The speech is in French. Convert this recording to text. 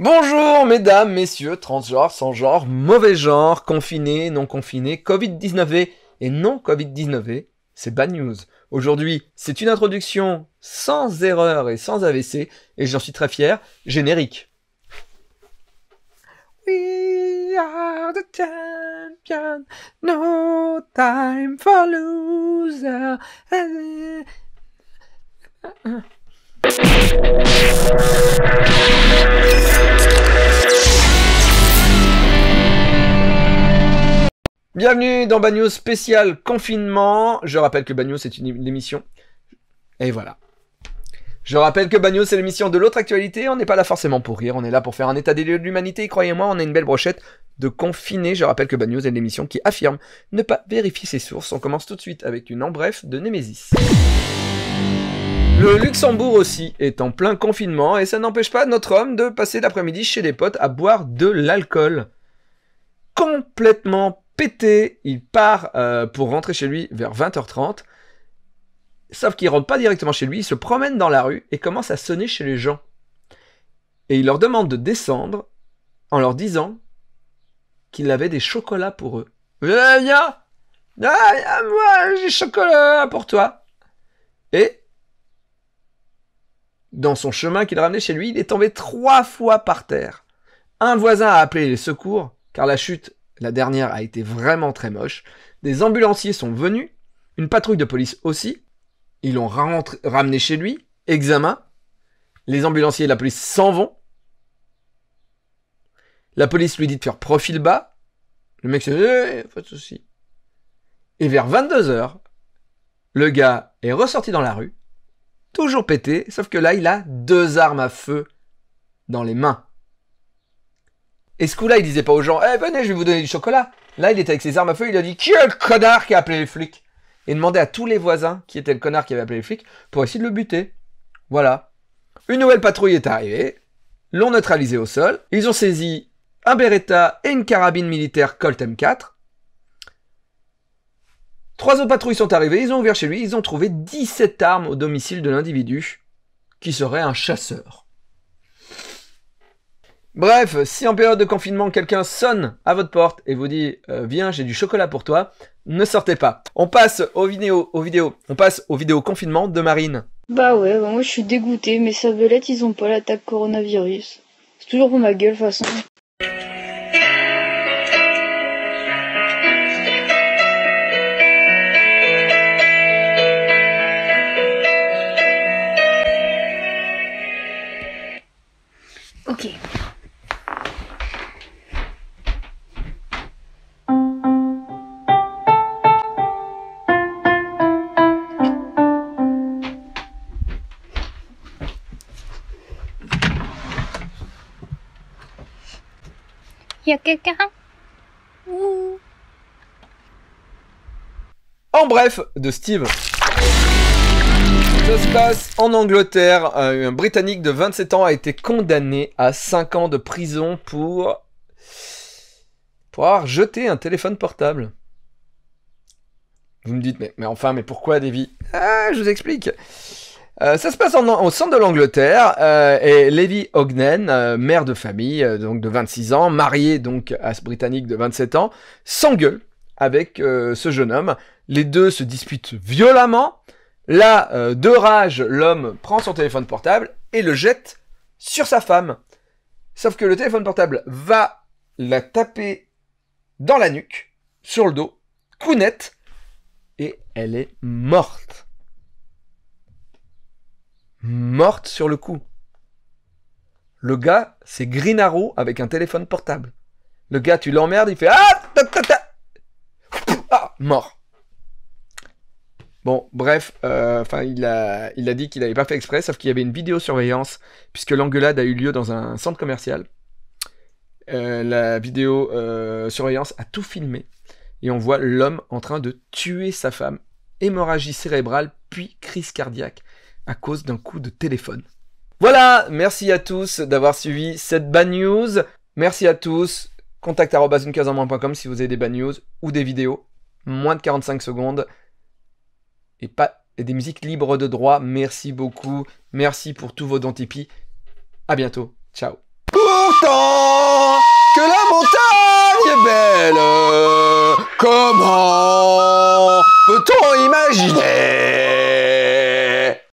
Bonjour mesdames, messieurs, transgenres, sans genre, mauvais genre, confinés, non confinés, Covid-19 et non Covid-19, c'est bad news. Aujourd'hui, c'est une introduction sans erreur et sans AVC, et j'en suis très fier, générique. We are the no time for loser. Bienvenue dans Bagnos spécial confinement. Je rappelle que Bagnos c'est une émission. Et voilà. Je rappelle que Bagnos c'est l'émission de l'autre actualité. On n'est pas là forcément pour rire, on est là pour faire un état des lieux de l'humanité. croyez-moi, on a une belle brochette de confinés. Je rappelle que Bagnos est l'émission qui affirme ne pas vérifier ses sources. On commence tout de suite avec une en bref de Némésis. Le Luxembourg aussi est en plein confinement et ça n'empêche pas notre homme de passer l'après-midi chez des potes à boire de l'alcool. Complètement pété, il part euh, pour rentrer chez lui vers 20h30. Sauf qu'il rentre pas directement chez lui, il se promène dans la rue et commence à sonner chez les gens. Et il leur demande de descendre en leur disant qu'il avait des chocolats pour eux. Eh, viens, eh, viens, moi, j'ai chocolat pour toi. Et dans son chemin qu'il ramenait chez lui, il est tombé trois fois par terre. Un voisin a appelé les secours, car la chute la dernière a été vraiment très moche. Des ambulanciers sont venus, une patrouille de police aussi. Ils l'ont ramené chez lui, examen. Les ambulanciers et la police s'en vont. La police lui dit de faire profil bas. Le mec se dit, eh, pas de souci. Et vers 22h, le gars est ressorti dans la rue, toujours pété, sauf que là, il a deux armes à feu dans les mains. Et ce coup-là, il disait pas aux gens, eh, venez, je vais vous donner du chocolat. Là, il était avec ses armes à feu, il a dit, qui est le connard qui a appelé les flics? Et demandait à tous les voisins qui était le connard qui avait appelé les flics pour essayer de le buter. Voilà. Une nouvelle patrouille est arrivée. L'ont neutralisé au sol. Ils ont saisi un Beretta et une carabine militaire Colt M4. Trois autres patrouilles sont arrivées, ils ont ouvert chez lui, ils ont trouvé 17 armes au domicile de l'individu, qui serait un chasseur. Bref, si en période de confinement quelqu'un sonne à votre porte et vous dit euh, viens j'ai du chocolat pour toi, ne sortez pas. On passe aux vidéos, aux vidéos. On passe aux vidéos confinement de Marine. Bah ouais, bah moi je suis dégoûté, mais ça veut ils ont pas l'attaque coronavirus. C'est toujours pour ma gueule façon. y quelqu'un En bref, de Steve. Ça se passe en Angleterre. Euh, un Britannique de 27 ans a été condamné à 5 ans de prison pour... pour avoir jeté un téléphone portable. Vous me dites, mais, mais enfin, mais pourquoi, Davy Ah, je vous explique. Euh, ça se passe au centre de l'Angleterre euh, et Levy Ogden, euh, mère de famille donc de 26 ans, mariée donc à ce Britannique de 27 ans, s'engueule avec ce jeune homme. Les deux se disputent violemment. Là, de rage, l'homme prend son téléphone portable et le jette sur sa femme. Sauf que le téléphone portable va la taper dans la nuque, sur le dos, coup net, et elle est morte morte sur le coup. Le gars, c'est Green avec un téléphone portable. Le gars, tu l'emmerdes, il fait ah, ah mort. Bon, bref, euh, enfin, il, a, il a dit qu'il n'avait pas fait exprès, sauf qu'il y avait une vidéosurveillance, puisque l'engueulade a eu lieu dans un centre commercial. Euh, la vidéo euh, surveillance a tout filmé et on voit l'homme en train de tuer sa femme, hémorragie cérébrale puis crise cardiaque à cause d'un coup de téléphone. Voilà, merci à tous d'avoir suivi cette bad news. Merci à tous. Contact moins.com si vous avez des bad news ou des vidéos. Moins de 45 secondes. Et pas des musiques libres de droit. Merci beaucoup. Merci pour tous vos dons Tipeee. À bientôt. Ciao. Pourtant que la montagne est belle, comment peut-on imaginer